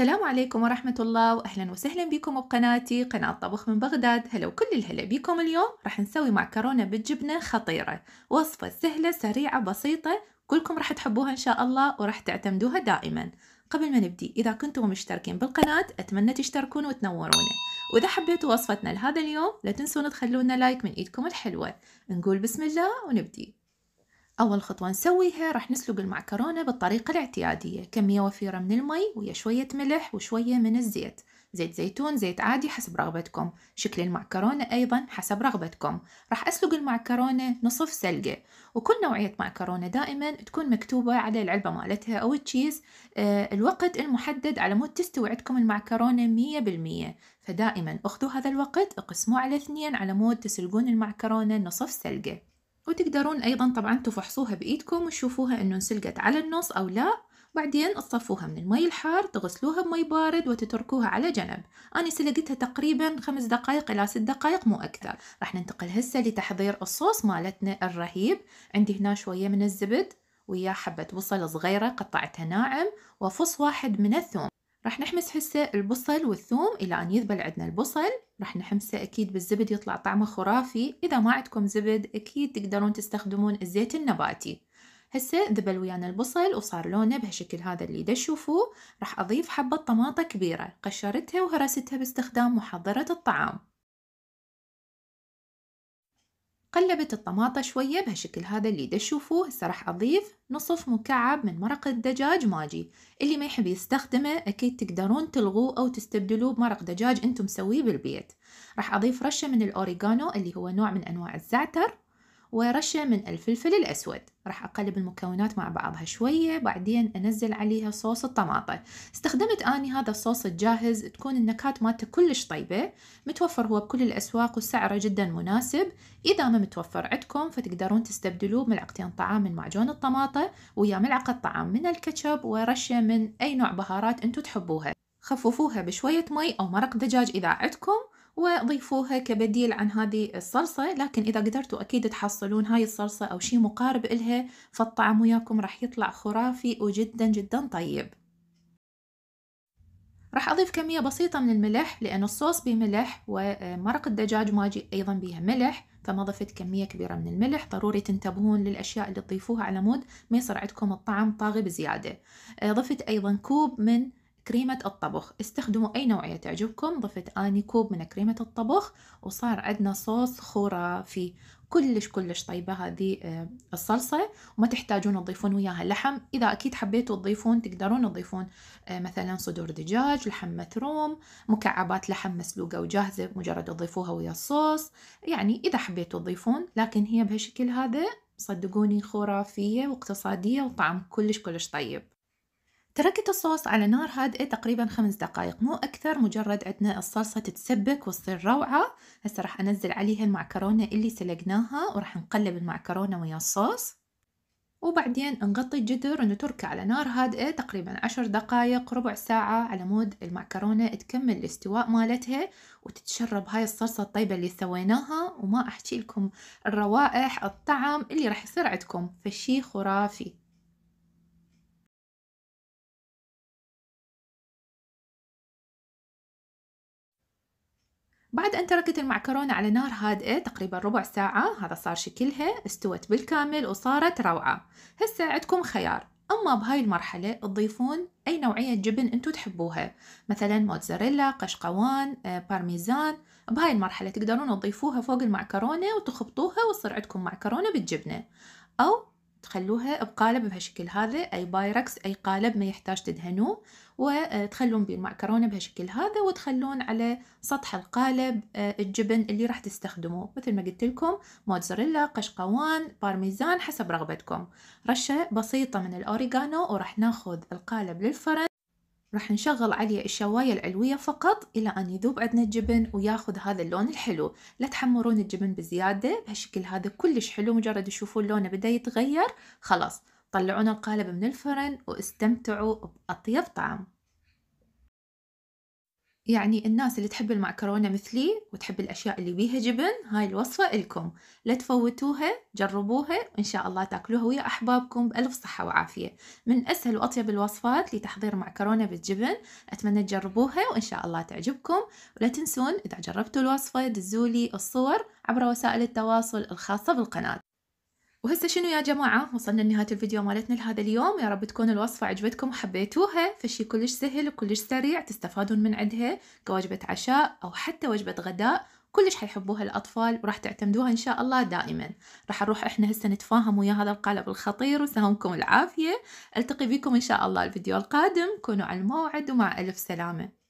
السلام عليكم ورحمة الله وأهلا وسهلا بكم بقناتي قناة طبخ من بغداد هلا وكل الهلا بكم اليوم راح نسوي معكرونة بالجبنة خطيرة وصفة سهلة سريعة بسيطة كلكم راح تحبوها إن شاء الله وراح تعتمدوها دائما قبل ما نبدي إذا كنتم مشتركين بالقناة أتمنى تشتركون وتنورونا وإذا حبيتوا وصفتنا لهذا اليوم لا تنسون تخلونا لايك من إيدكم الحلوة نقول بسم الله ونبدي أول خطوة نسويها راح نسلق المعكرونة بالطريقة الاعتيادية كمية وفيرة من المي ويا شوية ملح وشوية من الزيت زيت زيتون زيت عادي حسب رغبتكم شكل المعكرونة أيضا حسب رغبتكم راح أسلق المعكرونة نصف سلقة وكل نوعية معكرونة دائما تكون مكتوبة على العلبة مالتها أو التشيز آه، الوقت المحدد على مود تستوي عندكم المعكرونة مية بالمية فدائما أخذوا هذا الوقت اقسموه على اثنين على مود تسلقون المعكرونة نصف سلقة وتقدرون أيضا طبعا تفحصوها بإيدكم وتشوفوها أنه انسلقت على النص أو لا بعدين تصفوها من المي الحار تغسلوها بمي بارد وتتركوها على جنب أنا سلقتها تقريبا خمس دقائق إلى ست دقائق مو أكثر راح ننتقل هسه لتحضير الصوص مالتنا الرهيب عندي هنا شوية من الزبد ويا حبة بصل صغيرة قطعتها ناعم وفص واحد من الثوم راح نحمس هسه البصل والثوم إلى أن يذبل عندنا البصل راح نحمسه أكيد بالزبد يطلع طعمه خرافي إذا ما عندكم زبد أكيد تقدرون تستخدمون الزيت النباتي هسه ذبل ويانا البصل وصار لونه بهالشكل هذا اللي تشوفوه راح أضيف حبة طماطة كبيرة قشرتها وهرستها باستخدام محضرة الطعام قلبت الطماطة شوية بهالشكل هذا اللي تشوفوه هسه راح أضيف نصف مكعب من مرق الدجاج ماجي اللي ما يحب يستخدمه أكيد تقدرون تلغوه أو تستبدلوه بمرق دجاج أنتم مسويه بالبيت راح أضيف رشة من الأوريغانو اللي هو نوع من أنواع الزعتر ورشة من الفلفل الأسود راح أقلب المكونات مع بعضها شوية بعدين أنزل عليها صوص الطماطة استخدمت أني هذا الصوص الجاهز تكون النكهات مالته كلش طيبة متوفر هو بكل الأسواق وسعره جدا مناسب إذا ما متوفر عندكم فتقدرون تستبدلوه بملعقتين طعام من معجون الطماطة ويا ملعقة طعام من الكاتشب ورشة من أي نوع بهارات أنتم تحبوها خففوها بشوية مي أو مرق دجاج إذا عندكم وضيفوها كبديل عن هذه الصلصة لكن إذا قدرتوا أكيد تحصلون هاي الصلصة أو شيء مقارب إلها فالطعم وياكم راح يطلع خرافي وجدا جدا طيب راح أضيف كمية بسيطة من الملح لأن الصوص بيه ملح ومرق الدجاج ماجي أيضا بيها ملح فما ضفت كمية كبيرة من الملح ضروري تنتبهون للأشياء اللي تضيفوها على مود ما يصير عندكم الطعم طاغي بزيادة آه، ضفت أيضا كوب من كريمة الطبخ استخدموا أي نوعية تعجبكم ضفت أني كوب من كريمة الطبخ وصار عندنا صوص خرافي كلش كلش طيبة هذه آه، الصلصة وما تحتاجون تضيفون وياها لحم إذا أكيد حبيتوا تضيفون تقدرون تضيفون آه، مثلا صدور دجاج لحم مثروم مكعبات لحم مسلوقة وجاهزة مجرد تضيفوها ويا الصوص يعني إذا حبيتوا تضيفون لكن هي بهالشكل هذا صدقوني خرافية واقتصادية وطعم كلش كلش طيب تركت الصوص على نار هادئة تقريبا خمس دقائق مو أكثر مجرد عندنا الصلصة تتسبك وتصير روعة هسه راح أنزل عليها المعكرونة اللي سلقناها وراح نقلب المعكرونة ويا الصوص وبعدين نغطي الجدر ونتركه على نار هادئة تقريبا عشر دقايق ربع ساعة على مود المعكرونة تكمل الاستواء مالتها وتتشرب هاي الصلصة الطيبة اللي سويناها وما أحكي لكم الروائح الطعم اللي راح يصير عندكم فشي خرافي بعد أن تركت المعكرونة على نار هادئة تقريبا ربع ساعة هذا صار شكلها استوت بالكامل وصارت روعة هسه عندكم خيار أما بهاي المرحلة تضيفون أي نوعية جبن أنتو تحبوها مثلا موتزاريلا، قشقوان، آه، بارميزان بهاي المرحلة تقدرون تضيفوها فوق المعكرونة وتخبطوها وصير عندكم معكرونة بالجبنة أو تخلوها بقالب بهالشكل هذا أي بايركس أي قالب ما يحتاج تدهنوه وتخلون بيه المعكرونة بهالشكل هذا وتخلون على سطح القالب آه، الجبن اللي راح تستخدموه مثل ما قلت لكم موتزاريلا قشقوان بارميزان حسب رغبتكم رشة بسيطة من الأوريغانو وراح ناخذ القالب للفرن راح نشغل عليه الشواية العلوية فقط إلى أن يذوب عندنا الجبن وياخذ هذا اللون الحلو لا تحمرون الجبن بزيادة بهالشكل هذا كلش حلو مجرد تشوفون لونه بدأ يتغير خلاص طلعون القالب من الفرن واستمتعوا بأطيب طعم يعني الناس اللي تحب المعكرونة مثلي وتحب الأشياء اللي بيها جبن هاي الوصفة إلكم لا تفوتوها جربوها وإن شاء الله تاكلوها ويا أحبابكم بألف صحة وعافية من أسهل وأطيب الوصفات لتحضير معكرونة بالجبن أتمنى تجربوها وإن شاء الله تعجبكم ولا تنسون إذا جربتوا الوصفة دزولي الصور عبر وسائل التواصل الخاصة بالقناة وهسه شنو يا جماعة وصلنا لنهاية الفيديو مالتنا لهذا اليوم يا رب تكون الوصفة عجبتكم وحبيتوها فشي كلش سهل وكلش سريع تستفادون من عندها كوجبة عشاء أو حتى وجبة غداء كلش حيحبوها الأطفال وراح تعتمدوها إن شاء الله دائما راح نروح إحنا هسه نتفاهم ويا هذا القالب الخطير وسهمكم العافية ألتقي بكم إن شاء الله الفيديو القادم كونوا على الموعد ومع ألف سلامة